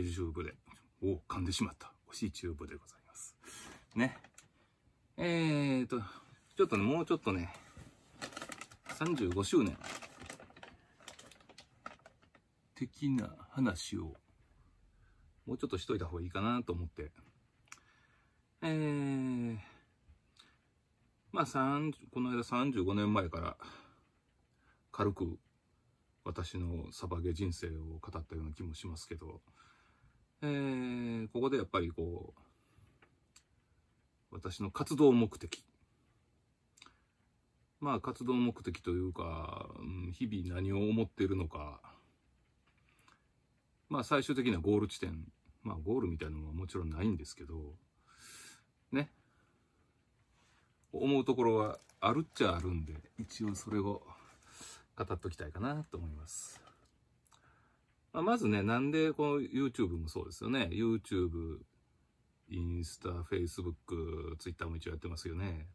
しチューブで。お噛んでしまった。推しチューブでございます。ね。えーと、ちょっとね、もうちょっとね、35周年的な話を、もうちょっとしといた方がいいかなと思って、えー、まあ3、この間35年前から、軽く私のサバゲ人生を語ったような気もしますけど、えー、ここでやっぱりこう、私の活動目的。まあ活動目的というか、ん、日々何を思っているのか、まあ最終的なゴール地点、まあゴールみたいなのはもちろんないんですけど、ね。思うところはあるっちゃあるんで、一応それを語っときたいかなと思います。まあ、まずね、なんでこの YouTube もそうですよね。YouTube、インスタ、Facebook、Twitter も一応やってますよね。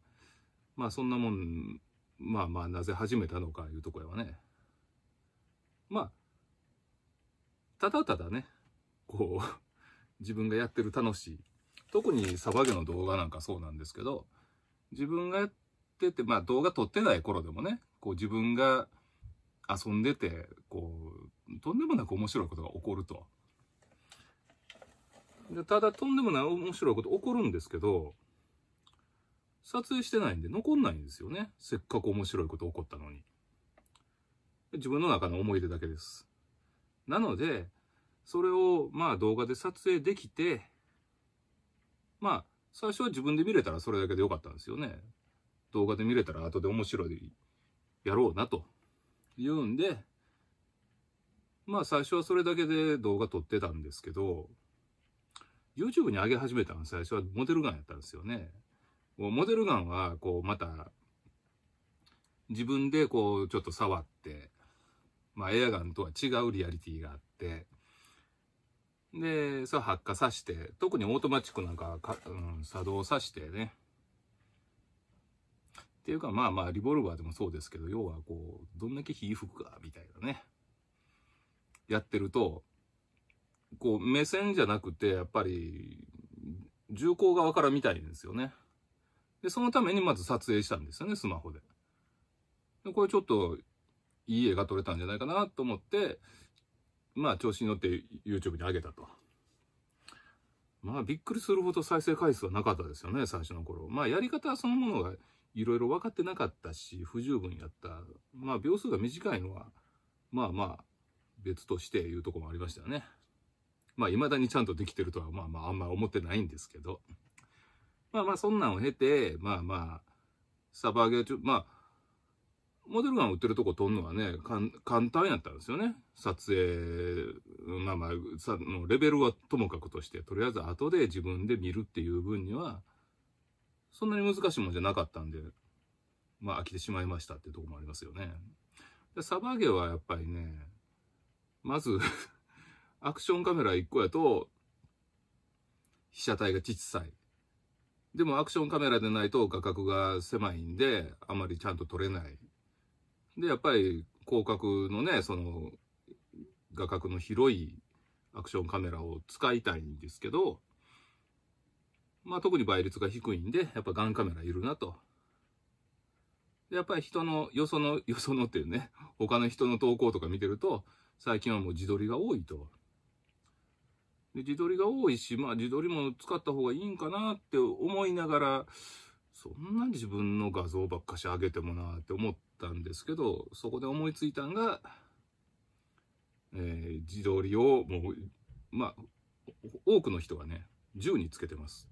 まあそんなもん、まあまあなぜ始めたのかいうところはね。まあ、ただただね、こう、自分がやってる楽しい。特にサバゲの動画なんかそうなんですけど、自分がやってて、まあ動画撮ってない頃でもね、こう自分が遊んでて、こうとんでもなく面白いことが起こると。でただとんでもない面白いこと起こるんですけど、撮影してないんで残んないんですよね。せっかく面白いこと起こったのに。自分の中の思い出だけです。なので、それをまあ動画で撮影できて、まあ最初は自分で見れたらそれだけでよかったんですよね。動画で見れたら後で面白いやろうなというんで、まあ最初はそれだけで動画撮ってたんですけど、YouTube に上げ始めたの最初はモデルガンやったんですよね。うモデルガンはこうまた自分でこうちょっと触って、まあエアガンとは違うリアリティがあって、で、さ、発火さして、特にオートマチックなんかか、うん、作動さしてね。っていうかまあまあリボルバーでもそうですけど、要はこう、どんだけ火吹くか、みたいなね。やってると、こう、目線じゃなくて、やっぱり、銃口側から見たいんですよね。で、そのためにまず撮影したんですよね、スマホで。でこれちょっと、いい絵が撮れたんじゃないかなと思って、まあ、調子に乗って YouTube に上げたと。まあ、びっくりするほど再生回数はなかったですよね、最初の頃。まあ、やり方そのものがいろいろ分かってなかったし、不十分やった。まあ、秒数が短いのは、まあまあ、別としていうとこもありましたよね。まあ、未だにちゃんとできてるとは、まあまあ、あんま思ってないんですけど。まあまあ、そんなんを経て、まあまあ、サバゲー中、まあ、モデルガン売ってるとこ撮るのはね、簡単やったんですよね。撮影、まあまあ、さのレベルはともかくとして、とりあえず後で自分で見るっていう分には、そんなに難しいもんじゃなかったんで、まあ飽きてしまいましたっていうとこもありますよね。でサバゲはやっぱりね、まず アクションカメラ1個やと、被写体が小さい。でもアクションカメラでないと画角が狭いんで、あまりちゃんと撮れない。で、やっぱり広角のね、その、画角の広いアクションカメラを使いたいんですけど、まあ特に倍率が低いんで、やっぱガンカメラいるなと。で、やっぱり人の、よその、よそのっていうね、他の人の投稿とか見てると、最近はもう自撮りが多いと。で自撮りが多いし、まあ自撮りも使った方がいいんかなって思いながら、そんなに自分の画像ばっかし上げてもなって思ったんですけど、そこで思いついたんが、えー、自撮りをもう、まあ、多くの人がね、10につけてます。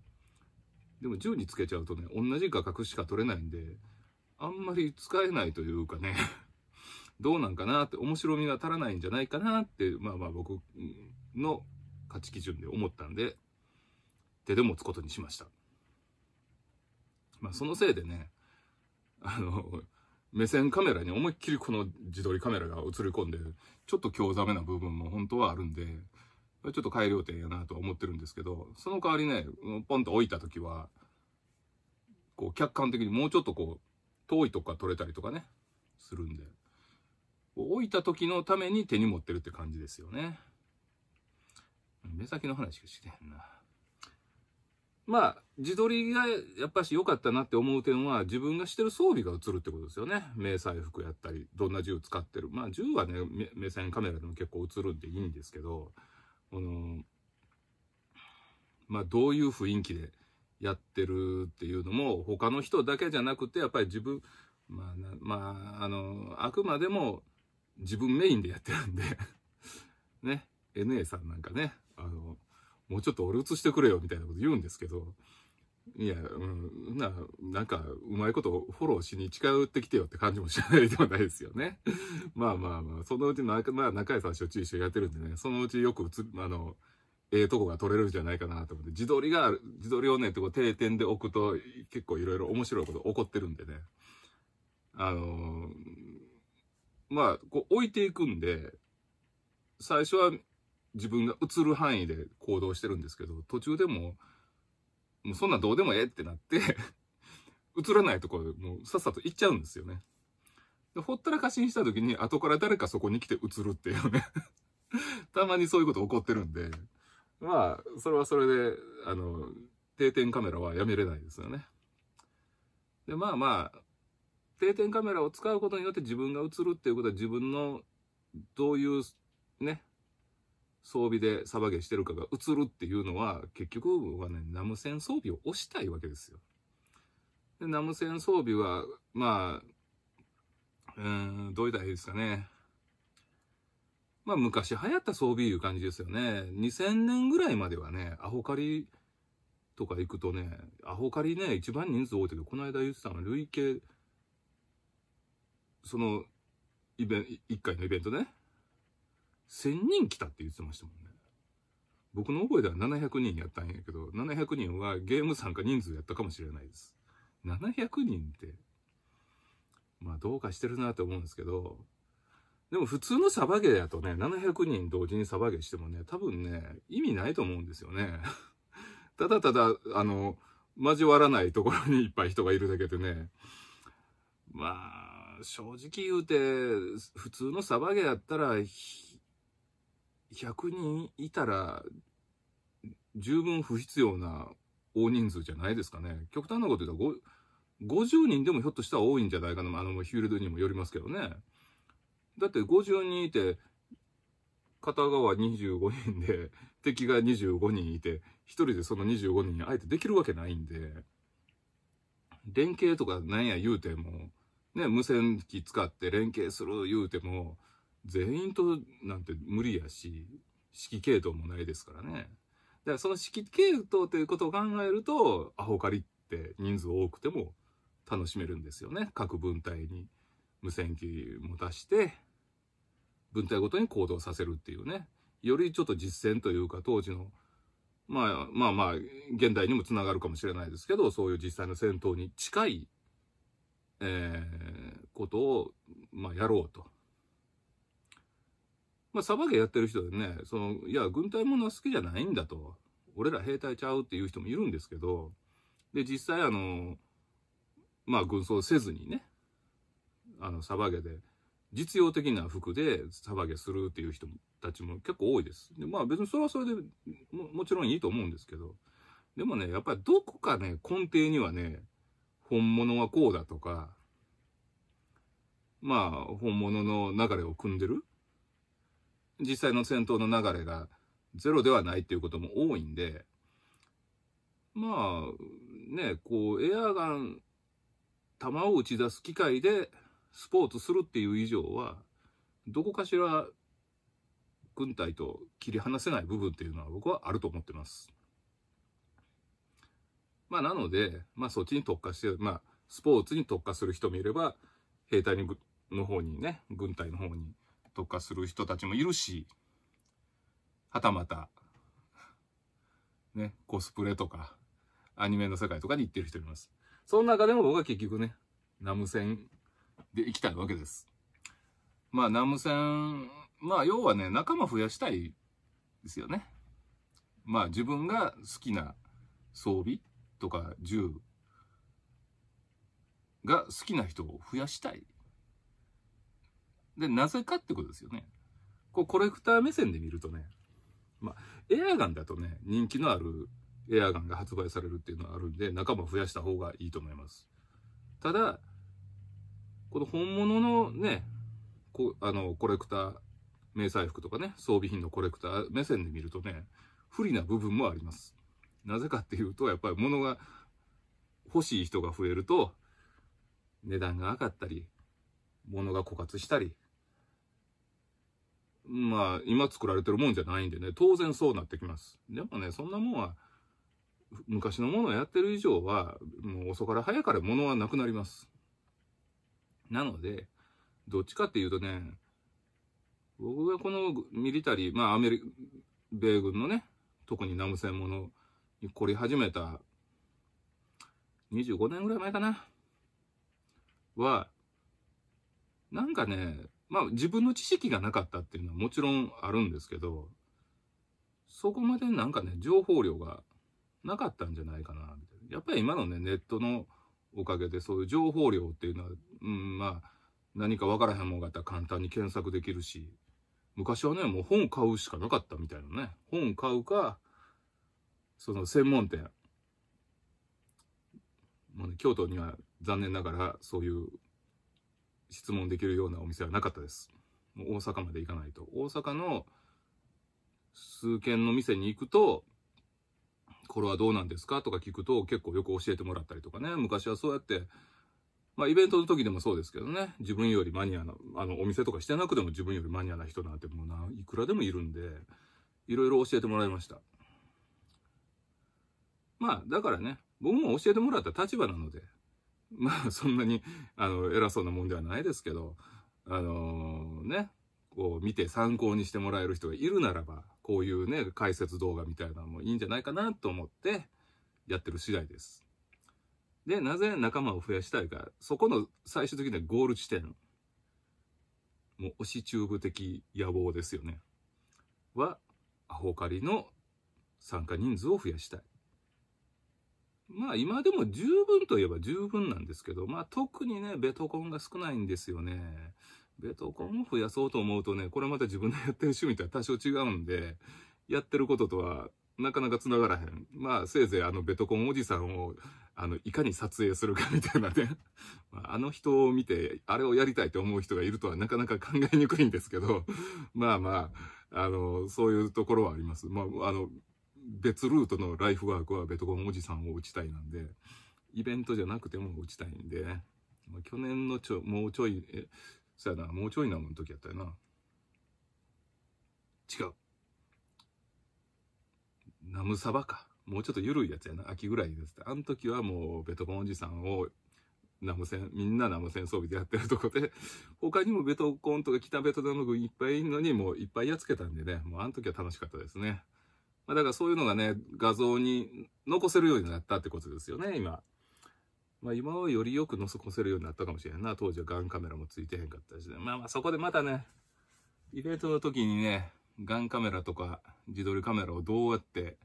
でも10につけちゃうとね、同じ画角しか撮れないんで、あんまり使えないというかねどうなんかなって、面白みが足らないんじゃないかなって、まあまあ僕の価値基準で思ったんで、手で持つことにしました。まあそのせいでね、あの、目線カメラに思いっきりこの自撮りカメラが映り込んで、ちょっと興ざめな部分も本当はあるんで、ちょっと改良点やなとは思ってるんですけど、その代わりね、ポンと置いた時は、こう客観的にもうちょっとこう、遠いとこから撮れたりとかね、するんで。置いた時のために手に持ってるって感じですよね。目先の話しかしてへんな。まあ、自撮りがやっぱし良かったなって思う点は、自分がしてる装備が映るってことですよね。迷彩服やったり、どんな銃使ってる。まあ、銃はね、目線カメラでも結構映るんでいいんですけど、この、まあ、どういう雰囲気でやってるっていうのも、他の人だけじゃなくて、やっぱり自分、まあ、まあ、あの、あくまでも、自分メインでやってるんで ね、NA さんなんかね、あの、もうちょっと俺映してくれよみたいなこと言うんですけど、いや、うん、な、なんか、うまいことフォローしに近寄ってきてよって感じもしないでもないですよね。まあまあまあ、そのうちな、まあ中井さんしょっちゅう一緒にやってるんでね、そのうちよく映、あの、ええとこが取れるんじゃないかなと思って、自撮りが、自撮りをね、ってこう定点で置くと、結構いろいろ面白いこと起こってるんでね。あのーまあ、こう置いていくんで、最初は自分が映る範囲で行動してるんですけど、途中でも、もうそんなんどうでもええってなって 映らないところでもうさっさと行っちゃうんですよね。で、ほったらかしにした時に後から誰かそこに来て映るっていうね たまにそういうこと起こってるんで、まあ、それはそれで、あの、定点カメラはやめれないですよね。で、まあまあ、定点カメラを使うことによって自分が映るっていうことは自分のどういうね、装備で騒げしてるかが映るっていうのは、結局はね、ナムセン装備を押したいわけですよ。でナムセン装備は、まあ、うん、どういったらいいですかね。まあ、昔流行った装備いう感じですよね。2000年ぐらいまではね、アホカリとか行くとね、アホカリね、一番人数多いけど、この間言ってたの累計その、イベント、一回のイベントね、1000人来たって言ってましたもんね。僕の覚えでは700人やったんやけど、700人はゲーム参加人数やったかもしれないです。700人って、まあどうかしてるなって思うんですけど、でも普通のサバゲーだとね、700人同時にサバゲーしてもね、多分ね、意味ないと思うんですよね。ただただ、あの、交わらないところにいっぱい人がいるだけでね、まあ、正直言うて、普通のサバゲーやったら、100人いたら、十分不必要な大人数じゃないですかね。極端なこと言うと、50人でもひょっとしたら多いんじゃないかな。あの、フィールドにもよりますけどね。だって50人いて、片側25人で、敵が25人いて、1人でその25人にあえてできるわけないんで、連携とかなんや言うても、ね、無線機使って連携する言うても、全員となんて無理やし、指揮系統もないですからね。だからその指揮系統ということを考えると、アホカリって人数多くても楽しめるんですよね。各分隊に無線機も出して、分隊ごとに行動させるっていうね。よりちょっと実践というか、当時の、まあまあまあ、現代にもつながるかもしれないですけど、そういう実際の戦闘に近いえー、ことを、まあ、やろうと。まあ、サバゲやってる人でね、その、いや、軍隊ものは好きじゃないんだと。俺ら兵隊ちゃうっていう人もいるんですけど、で、実際あの、まあ、軍装せずにね、あの、サバゲで、実用的な服でサバゲするっていう人たちも結構多いです。でまあ別にそれはそれでももちろんいいと思うんですけど、でもね、やっぱりどこかね、根底にはね、本物はこうだとか、まあ、本物の流れを組んでる実際の戦闘の流れがゼロではないっていうことも多いんで、まあ、ね、こう、エアガン、弾を打ち出す機械でスポーツするっていう以上は、どこかしら軍隊と切り離せない部分っていうのは僕はあると思ってます。まあなので、まあそっちに特化して、まあスポーツに特化する人もいれば、兵隊にの方にね、軍隊の方に特化する人たちもいるし、はたまた、ね、コスプレとか、アニメの世界とかに行ってる人います。その中でも僕は結局ね、ナム戦で行きたいわけです。まあ、ナム戦、まあ、要はね、仲間増やしたいですよね。まあ、自分が好きな装備とか銃が好きな人を増やしたいで、なぜかってことですよね。こう、コレクター目線で見るとね、まあ、エアガンだとね、人気のあるエアガンが発売されるっていうのはあるんで、仲間増やした方がいいと思います。ただ、この本物のね、こあの、コレクター、迷彩服とかね、装備品のコレクター目線で見るとね、不利な部分もあります。なぜかっていうと、やっぱり物が欲しい人が増えると、値段が上がったり、物が枯渇したり、まあ、今作られてるもんじゃないんでね、当然そうなってきます。でもね、そんなもんは、昔のものをやってる以上は、もう遅から早からものはなくなります。なので、どっちかっていうとね、僕がこのミリタリー、まあアメリ、米軍のね、特に南無線ものに凝り始めた25年ぐらい前かな、は、なんかね、まあ自分の知識がなかったっていうのはもちろんあるんですけど、そこまでなんかね、情報量がなかったんじゃないかな、みたいな。やっぱり今のね、ネットのおかげでそういう情報量っていうのは、うん、まあ、何かわからへんもんがあったら簡単に検索できるし、昔はね、もう本買うしかなかったみたいなね。本買うか、その専門店。もうね、京都には残念ながらそういう質問できるようなお店はなかったです。もう大阪まで行かないと。大阪の数軒の店に行くと、これはどうなんですかとか聞くと結構よく教えてもらったりとかね。昔はそうやって、まあイベントの時でもそうですけどね。自分よりマニアな、あのお店とかしてなくても自分よりマニアな人なんてもうないくらでもいるんで、いろいろ教えてもらいました。まあだからね、僕も教えてもらった立場なので、まあ、そんなに、あの、偉そうなもんではないですけど、あのー、ね、こう見て参考にしてもらえる人がいるならば、こういうね、解説動画みたいなのもいいんじゃないかなと思って、やってる次第です。で、なぜ仲間を増やしたいか、そこの最終的なゴール地点、もう推しチューブ的野望ですよね。は、アホカリの参加人数を増やしたい。まあ今でも十分といえば十分なんですけど、まあ特にね、ベトコンが少ないんですよね。ベトコンを増やそうと思うとね、これまた自分のやってる趣味とは多少違うんで、やってることとはなかなか繋がらへん。まあせいぜいあのベトコンおじさんを、あの、いかに撮影するかみたいなね。あの人を見て、あれをやりたいと思う人がいるとはなかなか考えにくいんですけど、まあまあ、あの、そういうところはあります。まあ、あの、別ルートのライフワークはベトコンおじさんを打ちたいなんで、イベントじゃなくても打ちたいんで、ね、去年のちょ、もうちょい、え、そやな、もうちょいなもの時やったよな。違う。ナムサバか。もうちょっと緩いやつやな。秋ぐらいです。って。あの時はもうベトコンおじさんをナム戦、みんなナム戦装備でやってるとこで、他にもベトコンとか北ベトナム軍いっぱいいるのに、もういっぱいやっつけたんでね、もうあの時は楽しかったですね。まあ、だからそういうのがね、画像に残せるようになったってことですよね、今。まあ、今はよりよく残せるようになったかもしれんな。当時はガンカメラもついてへんかったしね。まあまあそこでまたね、イベントの時にね、ガンカメラとか自撮りカメラをどうやって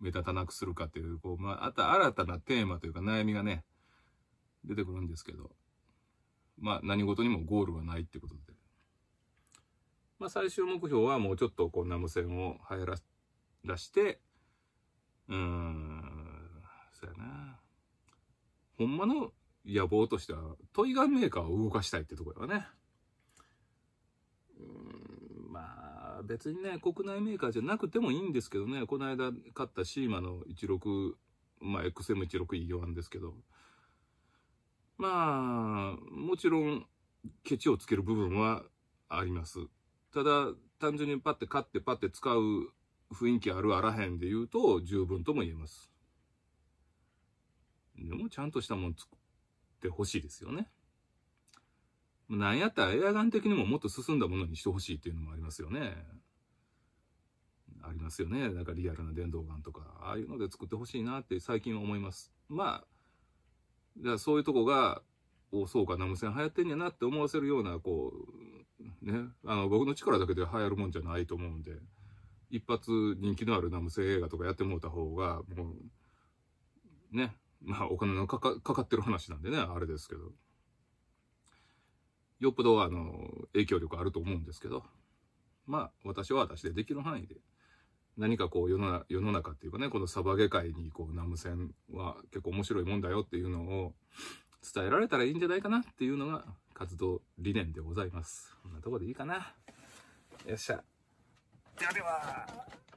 目立たなくするかという、こう、まあ、あと新たなテーマというか悩みがね、出てくるんですけど、まあ何事にもゴールはないってことで。まあ最終目標はもうちょっとこんな無線を流行らせて、出して、うーん、そうやな。ほんまの野望としては、トイガンメーカーを動かしたいってところよね。うーん、まあ、別にね、国内メーカーじゃなくてもいいんですけどね、この間買ったシーマの16、まあ XM16E4 ですけど、まあ、もちろん、ケチをつける部分はあります。ただ、単純にパッて買ってパッて使う雰囲気あるあらへんで言うと十分とも言えます。でもちゃんとしたもん作ってほしいですよね。なんやったらエアガン的にももっと進んだものにしてほしいっていうのもありますよね。ありますよね。なんかリアルな電動ガンとか、ああいうので作ってほしいなって最近は思います。まあ、じゃあそういうとこが、おそうか、ナムン流行ってんやなって思わせるような、こう、ね、あの、僕の力だけで流行るもんじゃないと思うんで。一発人気のあるナム声映画とかやってもうた方が、もう、ね、まあお金のかかかかってる話なんでね、あれですけど。よっぽどあの、影響力あると思うんですけど、まあ私は私でできる範囲で、何かこう世の世の中っていうかね、このサバゲ界にこうナム戦は結構面白いもんだよっていうのを伝えられたらいいんじゃないかなっていうのが活動理念でございます。こんなとこでいいかな。よっしゃ。ではでは。